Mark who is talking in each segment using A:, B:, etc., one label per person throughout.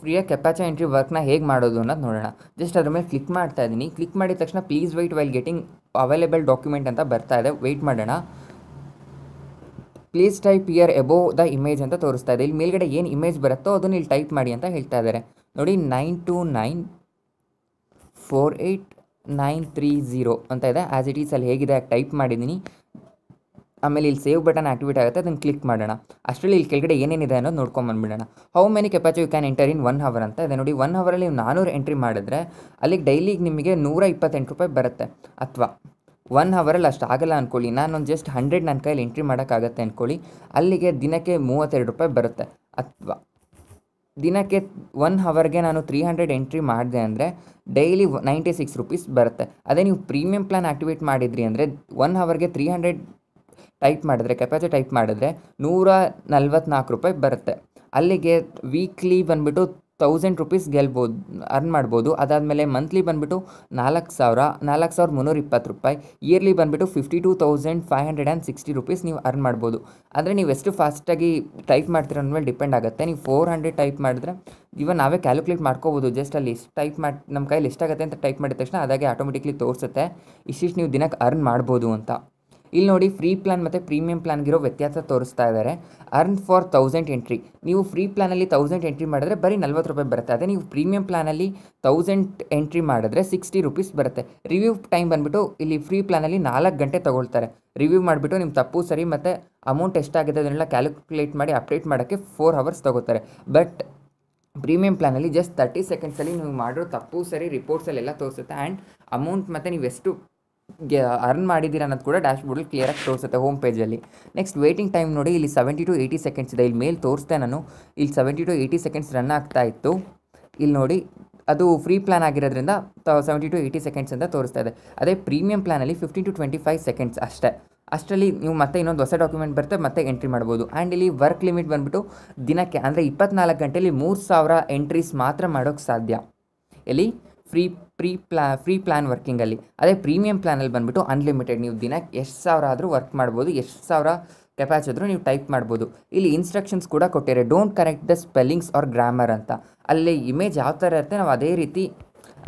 A: ಫ್ರೀಯಾಗಿ ಕೆಪಾಚಾ ಎಂಟ್ರಿ ವರ್ಕ್ನ ಹೇಗೆ ಮಾಡೋದು ಅನ್ನೋದು ನೋಡೋಣ ಜಸ್ಟ್ ಅದ್ರ ಮೇಲೆ ಕ್ಲಿಕ್ ಮಾಡ್ತಾ ಇದ್ದೀನಿ ಕ್ಲಿಕ್ ಮಾಡಿದ ತಕ್ಷಣ please wait while getting available document ಅಂತ ಬರ್ತಾ ಇದೆ ವೆಯ್ಟ್ ಮಾಡೋಣ please type here above the image ಅಂತ ತೋರಿಸ್ತಾ ಇದೆ ಇಲ್ಲಿ ಮೇಲ್ಗಡೆ ಏನು ಇಮೇಜ್ ಬರುತ್ತೋ ಅದನ್ನು ಇಲ್ಲಿ ಟೈಪ್ ಮಾಡಿ ಅಂತ ಹೇಳ್ತಾ ಇದ್ದಾರೆ ನೋಡಿ nine two nine four eight nine three zero ಅಂತ ಇದೆ ಆ್ಯಸ್ ಇಟ್ ಈಸ್ ಅಲ್ಲಿ ಹೇಗಿದೆ ಟೈಪ್ ಮಾಡಿದ್ದೀನಿ ಆಮೇಲೆ ಇಲ್ಲಿ ಸೇವ್ ಬಟನ್ ಆಕ್ಟಿವೇಟ್ ಆಗುತ್ತೆ ಅದನ್ನು ಕ್ಲಿಕ್ ಮಾಡೋಣ ಅಷ್ಟರಲ್ಲಿ ಇಲ್ಲಿ ಕೆಳಗಡೆ ಏನೇನಿದೆ ಅನ್ನೋದು ನೋಡ್ಕೊಂಡು how many captcha you can enter in one hour ಅಂತ ಇದೆ ನೋಡಿ ಒನ್ ಅವರಲ್ಲಿ ನೀವು ನಾನ್ನೂರು ಎಂಟ್ರಿ ಮಾಡಿದ್ರೆ ಅಲ್ಲಿಗೆ ಡೈಲಿಗೆ ನಿಮಗೆ ನೂರ ಇಪ್ಪತ್ತೆಂಟು ರೂಪಾಯಿ ಬರುತ್ತೆ ಅಥವಾ ಒನ್ ಹವರಲ್ಲಿ ಅಷ್ಟು ಆಗಲ್ಲ ಅಂದ್ಕೊಳ್ಳಿ ನಾನೊಂದು ಜಸ್ಟ್ ಹಂಡ್ರೆಡ್ ನನ್ನ ಕೈಯಲ್ಲಿ ಎಂಟ್ರಿ ಮಾಡೋಕ್ಕಾಗತ್ತೆ ಅಂದ್ಕೊಳ್ಳಿ ಅಲ್ಲಿಗೆ ದಿನಕ್ಕೆ ಮೂವತ್ತೆರಡು ರೂಪಾಯಿ ಬರುತ್ತೆ ಅಥವಾ ದಿನಕ್ಕೆ ಒನ್ ಹವರ್ಗೆ ನಾನು ತ್ರೀ ಹಂಡ್ರೆಡ್ ಎಂಟ್ರಿ ಮಾಡಿದೆ ಅಂದರೆ ಡೈಲಿ ನೈಂಟಿ ಸಿಕ್ಸ್ ರುಪೀಸ್ ಬರುತ್ತೆ ಅದೇ ನೀವು ಪ್ರೀಮಿಯಂ ಪ್ಲ್ಯಾನ್ ಆಕ್ಟಿವೇಟ್ ಮಾಡಿದ್ರಿ ಅಂದರೆ ಒನ್ ಹವರ್ಗೆ ತ್ರೀ ಹಂಡ್ರೆಡ್ ಟೈಪ್ ಮಾಡಿದ್ರೆ ಕೆಪಾಸಿಟಿ ಟೈಪ್ ಮಾಡಿದ್ರೆ ನೂರ ನಲ್ವತ್ನಾಲ್ಕು ರೂಪಾಯಿ ಬರುತ್ತೆ ಅಲ್ಲಿಗೆ ವೀಕ್ಲಿ ಬಂದುಬಿಟ್ಟು ತೌಸಂಡ್ ರುಪೀಸ್ ಗೆಲ್ಬೋದು ಅರ್ನ್ ಮಾಡ್ಬೋದು ಅದಾದಮೇಲೆ ಮಂತ್ಲಿ ಬಂದುಬಿಟ್ಟು ನಾಲ್ಕು ಸಾವಿರ ನಾಲ್ಕು ಸಾವಿರದ ಮುನ್ನೂರ ಇಪ್ಪತ್ತು ರೂಪಾಯಿ ಇಯರ್ಲಿ ಬಂದುಬಿಟ್ಟು fifty two thousand five hundred and sixty rupees ನೀವು ಅರ್ನ್ ಮಾಡ್ಬೋದು ಅಂದರೆ ನೀವು ಎಷ್ಟು ಫಾಸ್ಟಾಗಿ ಟೈಪ್ ಮಾಡ್ತೀರ ಅಂದಮೇಲೆ ಡಿಪೆಂಡ್ ಆಗುತ್ತೆ ನೀವು ಫೋರ್ ಹಂಡ್ರೆಡ್ ಟೈಪ್ ಮಾಡಿದ್ರೆ ಇವನ್ ನಾವೇ ಕ್ಯಾಲ್ಕುಲೇಟ್ ಮಾಡ್ಕೋಬೋದು ಜಸ್ಟ್ ಅಲ್ಲಿ ಇಷ್ಟು ಟೈಪ್ ಮಾಡಿ ನಮ್ಮ ಕೈಯಲ್ಲಿ ಎಷ್ಟಾಗುತ್ತೆ ಅಂತ ಟೈಪ್ ಮಾಡಿದ ತಕ್ಷಣ ಅದಾಗೆ ಆಟೋಮೆಟಿಕ್ಲಿ ತೋರಿಸುತ್ತೆ ಇಷ್ಟಿಷ್ಟು ನೀವು ದಿನಕ್ಕೆ ಅರ್ನ್ ಮಾಡ್ಬೋದು ಅಂತ ಇಲ್ಲಿ ನೋಡಿ ಫ್ರೀ ಪ್ಲಾನ್ ಮತ್ತು ಪ್ರೀಮಿಯಂ ಪ್ಲಾನ್ಗಿರೋ ವ್ಯತ್ಯಾಸ ತೋರಿಸ್ತಾ ಇದ್ದಾರೆ ಅರ್ನ್ ಫಾರ್ ತೌಸಂಡ್ ಎಂಟ್ರಿ ನೀವು ಫ್ರೀ ಪ್ಲಾನಲ್ಲಿ ತೌಸಂಡ್ ಎಂಟ್ರಿ ಮಾಡಿದ್ರೆ ಬರೀ ನಲ್ವತ್ತು ರೂಪಾಯಿ ಬರುತ್ತೆ ಅದೇ ನೀವು ಪ್ರೀಮಿಯಂ ಪ್ಲಾನಲ್ಲಿ ತೌಸಂಡ್ ಎಂಟ್ರಿ ಮಾಡಿದ್ರೆ ಸಿಕ್ಸ್ಟಿ ರುಪೀಸ್ ಬರುತ್ತೆ ರಿವ್ಯೂ ಟೈಮ್ ಬಂದುಬಿಟ್ಟು ಇಲ್ಲಿ ಫ್ರೀ ಪ್ಲಾನಲ್ಲಿ ನಾಲ್ಕು ಗಂಟೆ ತೊಗೊಳ್ತಾರೆ ರಿವ್ಯೂ ಮಾಡಿಬಿಟ್ಟು ನಿಮ್ಮ ತಪ್ಪು ಸರಿ ಮತ್ತು ಅಮೌಂಟ್ ಎಷ್ಟಾಗಿದೆ ಅದನ್ನೆಲ್ಲ ಕ್ಯಾಲ್ಕುಲೇಟ್ ಮಾಡಿ ಅಪ್ಡೇಟ್ ಮಾಡೋಕ್ಕೆ ಫೋರ್ ಅವರ್ಸ್ ತೊಗೋತಾರೆ ಬಟ್ ಪ್ರೀಮಿಯಂ ಪ್ಲಾನಲ್ಲಿ ಜಸ್ಟ್ ತರ್ಟಿ ಸೆಕೆಂಡ್ಸಲ್ಲಿ ನೀವು ಮಾಡಿರೋ ತಪ್ಪು ಸರಿ ರಿಪೋರ್ಟ್ಸಲ್ಲೆಲ್ಲ ತೋರಿಸುತ್ತೆ ಆ್ಯಂಡ್ ಅಮೌಂಟ್ ಮತ್ತು ನೀವು ಎಷ್ಟು ಗೆ ಅರ್ನ್ ಮಾಡಿದ್ದೀರಾ ಅನ್ನೋದು ಕೂಡ ಡ್ಯಾಶ್ ಬೋರ್ಡಲ್ಲಿ ಕ್ಲಿಯರಾಗಿ ತೋರಿಸುತ್ತೆ ಹೋಮ್ ಪೇಜಲ್ಲಿ ನೆಕ್ಸ್ಟ್ ವೇಟಿಂಗ್ ಟೈಮ್ ನೋಡಿ ಇಲ್ಲಿ ಸೆವೆಂಟಿ ಟು ಏಯ್ಟಿ ಸೆಕೆಂಡ್ಸ್ ಇದೆ ಇಲ್ಲಿ ಮೇಲೆ ತೋರಿಸ್ದೆ ನಾನು ಇಲ್ಲಿ seventy to eighty seconds run ಆಗ್ತಾ ಇತ್ತು ಇಲ್ಲಿ ನೋಡಿ ಅದು ಫ್ರೀ ಪ್ಲಾನ್ ಆಗಿರೋದ್ರಿಂದ ಸೆವೆಂಟಿ ಟು ಏಯ್ಟಿ ಸೆಕೆಂಡ್ಸ್ ಅಂತ ತೋರಿಸ್ತಾ ಇದೆ ಅದೇ ಪ್ರೀಮಿಯಂ ಪ್ಲಾನಲ್ಲಿ fifty to twenty five seconds ಅಷ್ಟೇ ಅಷ್ಟರಲ್ಲಿ ನೀವು ಮತ್ತೆ ಇನ್ನೊಂದು ಹೊಸ ಡಾಕ್ಯುಮೆಂಟ್ ಬರುತ್ತೆ ಮತ್ತೆ ಎಂಟ್ರಿ ಮಾಡ್ಬೋದು ಆ್ಯಂಡ್ ಇಲ್ಲಿ ವರ್ಕ್ ಲಿಮಿಟ್ ಬಂದುಬಿಟ್ಟು ದಿನಕ್ಕೆ ಅಂದರೆ ಇಪ್ಪತ್ನಾಲ್ಕು ಗಂಟೆಯಲ್ಲಿ ಮೂರು ಸಾವಿರ ಎಂಟ್ರೀಸ್ ಮಾತ್ರ ಮಾಡೋಕ್ಕೆ ಸಾಧ್ಯ ಇಲ್ಲಿ ಫ್ರೀ ಪ್ರೀ ಪ್ಲಾ ಫ್ರೀ ಪ್ಲ್ಯಾನ್ ವರ್ಕಿಂಗಲ್ಲಿ ಅದೇ ಪ್ರೀಮಿಯಂ ಪ್ಲ್ಯಾನಲ್ಲಿ ಬಂದುಬಿಟ್ಟು ಅನ್ಲಿಮಿಟೆಡ್ ನೀವು ದಿನಕ್ಕೆ ಎಷ್ಟು ಸಾವಿರ ಆದರೂ ವರ್ಕ್ ಮಾಡ್ಬೋದು ಎಷ್ಟು ಸಾವಿರ ಕೆಪಾಚ್ ಆದರೂ ನೀವು ಟೈಪ್ ಮಾಡ್ಬೋದು ಇಲ್ಲಿ ಇನ್ಸ್ಟ್ರಕ್ಷನ್ಸ್ ಕೂಡ ಕೊಟ್ಟಿದ್ದಾರೆ don't connect the spellings or grammar ಅಂತ ಅಲ್ಲಿ ಇಮೇಜ್ ಯಾವ ಥರ ಇರುತ್ತೆ ನಾವು ಅದೇ ರೀತಿ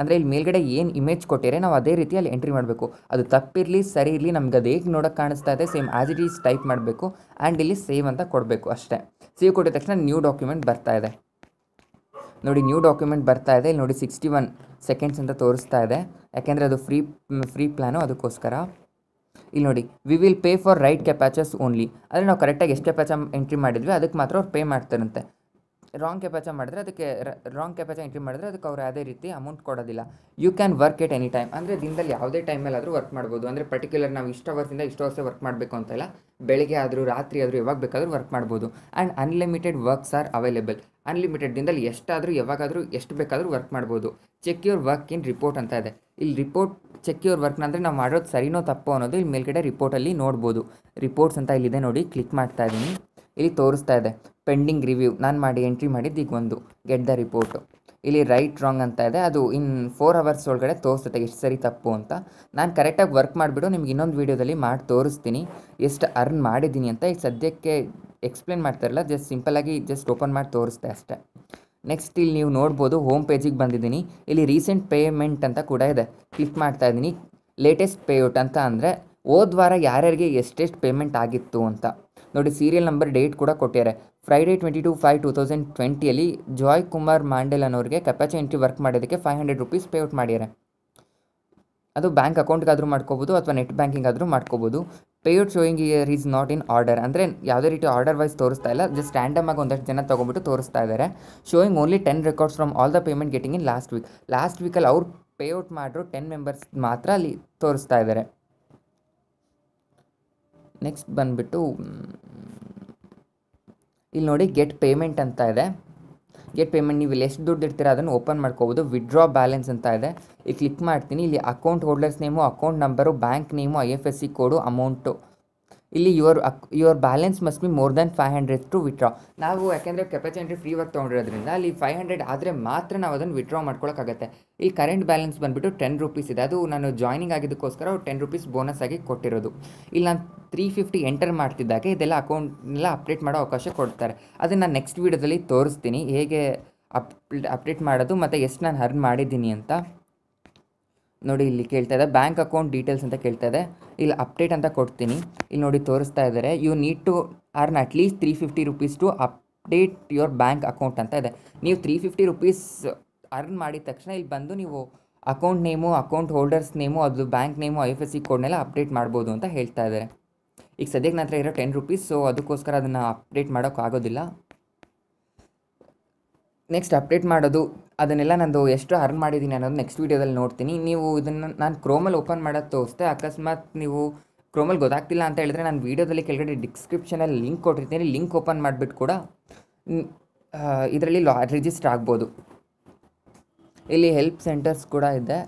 A: ಅಂದರೆ ಇಲ್ಲಿ ಮೇಲ್ಗಡೆ ಏನು ಇಮೇಜ್ ಕೊಟ್ಟಿರೆ ನಾವು ಅದೇ ರೀತಿ ಅಲ್ಲಿ ಎಂಟ್ರಿ ಮಾಡಬೇಕು ಅದು ತಪ್ಪಿರಲಿ ಸರಿ ಇರಲಿ ನಮ್ಗೆ ಅದು ಹೇಗೆ ನೋಡೋಕೆ ಕಾಣಿಸ್ತಾ ಇದೆ same as it is type ಮಾಡಬೇಕು ಆ್ಯಂಡ್ ಇಲ್ಲಿ ಸೇವ್ ಅಂತ ಕೊಡಬೇಕು ಅಷ್ಟೇ ಸೇವ್ ಕೊಟ್ಟಿದ ತಕ್ಷಣ ನ್ಯೂ ಡಾಕ್ಯುಮೆಂಟ್ ಬರ್ತಾ ಇದೆ ನೋಡಿ ನ್ಯೂ ಡಾಕ್ಯುಮೆಂಟ್ ಬರ್ತಾ ಇದೆ ಇಲ್ಲಿ ನೋಡಿ ಸಿಕ್ಸ್ಟಿ ಒನ್ ಸೆಕೆಂಡ್ಸ್ ಅಂತ ತೋರಿಸ್ತಾ ಇದೆ ಯಾಕೆಂದರೆ ಅದು ಫ್ರೀ ಫ್ರೀ ಪ್ಲಾನು ಅದಕ್ಕೋಸ್ಕರ ಇಲ್ಲಿ ನೋಡಿ we will pay for right captchas only ಅಂದರೆ ನಾವು ಕರೆಕ್ಟಾಗಿ ಎಷ್ಟು ಕೆಪ್ಯಾಚ ಎಂಟ್ರಿ ಮಾಡಿದ್ವಿ ಅದಕ್ಕೆ ಮಾತ್ರ ಅವ್ರು ಪೇ ಮಾಡ್ತಾರಂತೆ ರಾಂಗ್ ಕೆಪಾಚ ಮಾಡಿದ್ರೆ ಅದಕ್ಕೆ ರಾಂಗ್ ಕೆಪಾಚ ಎಂಟ್ರಿ ಮಾಡಿದ್ರೆ ಅದಕ್ಕೆ ಅವ್ರು ಯಾವುದೇ ರೀತಿ ಅಮೌಂಟ್ ಕೊಡೋದಿಲ್ಲ you can work at any time ಅಂದರೆ ದಿನದಲ್ಲಿ ಯಾವುದೇ ಆದರೂ ವರ್ಕ್ ಮಾಡ್ಬೋದು ಅಂದರೆ ಪರ್ಟಿಕ್ಯುಲರ್ ನಾವು ಇಷ್ಟು ಅವರ್ಸಿಂದ ಇಷ್ಟು ಅವರ್ಸೇ ವರ್ಕ್ ಮಾಡಬೇಕು ಅಂತ ಇಲ್ಲ ಬೆಳಿಗ್ಗೆ ಆದರೂ ರಾತ್ರಿ ಆದರೂ ಯಾವಾಗ ಬೇಕಾದರೂ ವರ್ಕ್ ಮಾಡ್ಬೋದು and unlimited works are available unlimited ದಿನದಲ್ಲಿ ಎಷ್ಟಾದರೂ ಯಾವಾಗಾದರೂ ಎಷ್ಟು ಬೇಕಾದರೂ ವರ್ಕ್ ಮಾಡ್ಬೋದು check your work in report ಅಂತ ಇದೆ ಇಲ್ಲಿ ರಿಪೋರ್ಟ್ ಚೆಕ್ ಯುವರ್ ವರ್ಕ್ನ ಅಂದರೆ ನಾವು ಮಾಡೋದು ಸರಿನೋ ತಪ್ಪೋ ಅನ್ನೋದು ಇಲ್ಲಿ ಮೇಲ್ಗಡೆ ರಿಪೋರ್ಟಲ್ಲಿ ನೋಡ್ಬೋದು ರಿಪೋರ್ಟ್ಸ್ ಅಂತ ಇಲ್ಲಿದೆ ನೋಡಿ ಕ್ಲಿಕ್ ಮಾಡ್ತಾ ಇದ್ದೀನಿ ಇಲ್ಲಿ ತೋರಿಸ್ತಾ ಇದೆ ಪೆಂಡಿಂಗ್ ರಿವ್ಯೂ ನಾನು ಮಾಡಿ ಎಂಟ್ರಿ ಮಾಡಿದ್ದು ಈಗ ಒಂದು ಗೆಟ್ ದ ರಿಪೋರ್ಟು ಇಲ್ಲಿ ರೈಟ್ ರಾಂಗ್ ಅಂತ ಇದೆ ಅದು ಇನ್ ಫೋರ್ ಅವರ್ಸ್ ಒಳಗಡೆ ತೋರಿಸುತ್ತೆ ಎಷ್ಟು ಸರಿ ತಪ್ಪು ಅಂತ ನಾನು ಕರೆಕ್ಟಾಗಿ ವರ್ಕ್ ಮಾಡಿಬಿಡು ನಿಮ್ಗೆ ಇನ್ನೊಂದು ವೀಡಿಯೋದಲ್ಲಿ ಮಾಡಿ ತೋರಿಸ್ತೀನಿ ಎಷ್ಟು ಅರ್ನ್ ಮಾಡಿದ್ದೀನಿ ಅಂತ ಈಗ ಸದ್ಯಕ್ಕೆ ಎಕ್ಸ್ಪ್ಲೇನ್ ಮಾಡ್ತಾರಲ್ಲ ಜಸ್ಟ್ ಸಿಂಪಲಾಗಿ ಜಸ್ಟ್ ಓಪನ್ ಮಾಡಿ ತೋರಿಸ್ತೆ ಅಷ್ಟೇ ನೆಕ್ಸ್ಟ್ ಇಲ್ಲಿ ನೀವು ನೋಡ್ಬೋದು ಹೋಮ್ ಪೇಜಿಗೆ ಬಂದಿದ್ದೀನಿ ಇಲ್ಲಿ ರೀಸೆಂಟ್ ಪೇಮೆಂಟ್ ಅಂತ ಕೂಡ ಇದೆ ಕ್ಲಿಕ್ ಮಾಡ್ತಾ ಇದ್ದೀನಿ ಲೇಟೆಸ್ಟ್ ಪೇಔಟ್ ಅಂತ ಅಂದರೆ ಹೋದ್ವಾರ ಯಾರ್ಯಾರಿಗೆ ಎಷ್ಟೆಷ್ಟು ಪೇಮೆಂಟ್ ಆಗಿತ್ತು ಅಂತ ನೋಡಿ ಸೀರಿಯಲ್ ನಂಬರ್ ಡೇಟ್ ಕೂಡ ಕೊಟ್ಟಿದ್ದಾರೆ Friday twenty two five two thousand ಟ್ವೆಂಟಿಯಲ್ಲಿ ಜಾಯ್ ಕುಮಾರ್ ಮಾಂಡೆಲ್ ಅನ್ನೋರಿಗೆ ಕೆಪಾಚಿ ಎಂಟ್ರಿ ವರ್ಕ್ ಮಾಡೋದಕ್ಕೆ ಫೈವ್ ಹಂಡ್ರೆಡ್ ರುಪೀಸ್ ಪೇಔಟ್ ಮಾಡಿದ್ದಾರೆ ಅದು ಬ್ಯಾಂಕ್ ಅಕೌಂಟ್ಗಾದರೂ ಮಾಡ್ಕೋಬೋದು ಅಥವಾ ನೆಟ್ ಬ್ಯಾಂಕಿಂಗ್ ಆದರೂ ಮಾಡ್ಕೋಬೋದು out showing year is not in order ಅಂದರೆ ಯಾವುದೇ ರೀತಿ ಆರ್ಡರ್ ವೈಸ್ ತೋರಿಸ್ತಾ ಇಲ್ಲ ಜಸ್ಟ್ ರ್ಯಾಂಡಮ್ ಆಗಿ ಒಂದಷ್ಟು ಜನ ತೊಗೊಂಬಿಟ್ಟು ತೋರಿಸ್ತಾ ಇದ್ದಾರೆ showing only ten records from all the payment getting in last week last ವೀಕಲ್ಲಿ ಅವ್ರು ಪೇಔಟ್ ಮಾಡಿರೋ ಟೆನ್ ಮೆಂಬರ್ಸ್ ಮಾತ್ರ ಅಲ್ಲಿ ತೋರಿಸ್ತಾ ಇದ್ದಾರೆ ನೆಕ್ಸ್ಟ್ ಬಂದುಬಿಟ್ಟು ಇಲ್ಲಿ ನೋಡಿ ಗೆಟ್ ಪೇಮೆಂಟ್ ಅಂತ ಇದೆ ಗೆಟ್ ಪೇಮೆಂಟ್ ನೀವು ಇಲ್ಲಿ ಎಷ್ಟು ದುಡ್ಡು ಇರ್ತೀರ ಅದನ್ನು ಓಪನ್ ಮಾಡ್ಕೋಬೋದು ವಿಡ್ರಾ ಬ್ಯಾಲೆನ್ಸ್ ಅಂತ ಇದೆ ಇಲ್ಲಿ ಕ್ಲಿಕ್ ಮಾಡ್ತೀನಿ ಇಲ್ಲಿ account holders name account number bank name I F S C code amount ಇಲ್ಲಿ ಯುವರ್ ಅಕ್ your balance must be more than five hundred to withdraw ನಾವು ಯಾಕೆಂದರೆ ಕೆಪಾಸಿಟಿ ಫ್ರೀ ವರ್ಕ್ ತೊಗೊಂಡಿರೋದ್ರಿಂದ ಅಲ್ಲಿ ಫೈವ್ ಹಂಡ್ರೆಡ್ ಆದರೆ ಮಾತ್ರ ನಾವು ಅದನ್ನು ವಿತ್ಡ್ರಾ ಮಾಡ್ಕೊಳ್ಳೋಕ್ಕಾಗತ್ತೆ ಇಲ್ಲಿ ಕರೆಂಟ್ ಬ್ಯಾಲೆನ್ಸ್ ಬಂದುಬಿಟ್ಟು ಟೆನ್ ರುಪೀಸ್ ಇದೆ ಅದು ನಾನು ಜಾಯ್ನಿಂಗ್ ಆಗಿದ್ದಕ್ಕೋಸ್ಕರ ಅವ್ರು ಟೆನ್ ರುಪೀಸ್ ಬೋನಸ್ ಆಗಿ ಕೊಟ್ಟಿರೋದು ಇಲ್ಲಿ ನಾನು ತ್ರೀ ಫಿಫ್ಟಿ ಎಂಟರ್ ಮಾಡ್ತಿದ್ದಾಗ ಇದೆಲ್ಲ ಅಕೌಂಟ್ನೆಲ್ಲ ಅಪ್ಡೇಟ್ ಮಾಡೋ ಅವಕಾಶ ಕೊಡ್ತಾರೆ ಅದನ್ನು ನಾನು ನೆಕ್ಸ್ಟ್ ವೀಡಿಯೋದಲ್ಲಿ ತೋರಿಸ್ತೀನಿ ಹೇಗೆ ಅಪ್ ಅಪ್ಡೇಟ್ ಮಾಡೋದು ಮತ್ತು ಎಷ್ಟು ನಾನು ಹರ್ನ್ ಮಾಡಿದ್ದೀನಿ ಅಂತ ನೋಡಿ ಇಲ್ಲಿ ಕೇಳ್ತಾ ಇದೆ ಬ್ಯಾಂಕ್ ಅಕೌಂಟ್ ಡೀಟೇಲ್ಸ್ ಅಂತ ಕೇಳ್ತಾ ಇದೆ ಇಲ್ಲಿ ಅಪ್ಡೇಟ್ ಅಂತ ಕೊಡ್ತೀನಿ ಇಲ್ಲಿ ನೋಡಿ ತೋರಿಸ್ತಾ ಇದ್ದಾರೆ you need to earn least three fifty rupees to update your bank account ಅಂತ ಇದೆ ನೀವು ತ್ರೀ ಫಿಫ್ಟಿ ರುಪೀಸ್ ಅರ್ನ್ ಮಾಡಿದ ತಕ್ಷಣ ಇಲ್ಲಿ ಬಂದು ನೀವು account name account holders name ಅದು bank name I F S C ಕೋಡ್ನೆಲ್ಲ ಅಪ್ಡೇಟ್ ಮಾಡ್ಬೋದು ಅಂತ ಹೇಳ್ತಾ ಇದ್ದಾರೆ ಈಗ ಸದ್ಯಕ್ಕೆ ನಂತರ ಇರೋ ಟೆನ್ ರುಪೀಸ್ ಸೊ ಅದಕ್ಕೋಸ್ಕರ ಅದನ್ನು ಅಪ್ಡೇಟ್ ಮಾಡೋಕ್ಕಾಗೋದಿಲ್ಲ ನೆಕ್ಸ್ಟ್ ಅಪ್ಡೇಟ್ ಮಾಡೋದು ಅದನ್ನೆಲ್ಲ ನಾನು ಎಷ್ಟು ಅರ್ನ್ ಮಾಡಿದ್ದೀನಿ ಅನ್ನೋದು ನೆಕ್ಸ್ಟ್ ವೀಡಿಯೋದಲ್ಲಿ ನೋಡ್ತೀನಿ ನೀವು ಇದನ್ನು ನಾನು ಕ್ರೋಮಲ್ಲಿ ಓಪನ್ ಮಾಡೋದು ತೋರಿಸ್ದೆ ಅಕಸ್ಮಾತ್ ನೀವು ಕ್ರೋಮಲ್ಲಿ ಗೊತ್ತಾಗ್ತಿಲ್ಲ ಅಂತ ಹೇಳಿದ್ರೆ ನಾನು ವೀಡಿಯೋದಲ್ಲಿ ಕೆಳಗಡೆ ಡಿಸ್ಕ್ರಿಪ್ಷನಲ್ಲಿ ಲಿಂಕ್ ಕೊಟ್ಟಿರ್ತೀನಿ ಲಿಂಕ್ ಓಪನ್ ಮಾಡಿಬಿಟ್ಟು ಕೂಡ ಇದರಲ್ಲಿ ಲಾ ರಿಜಿಸ್ಟರ್ ಆಗ್ಬೋದು ಇಲ್ಲಿ ಹೆಲ್ಪ್ ಸೆಂಟರ್ಸ್ ಕೂಡ ಇದೆ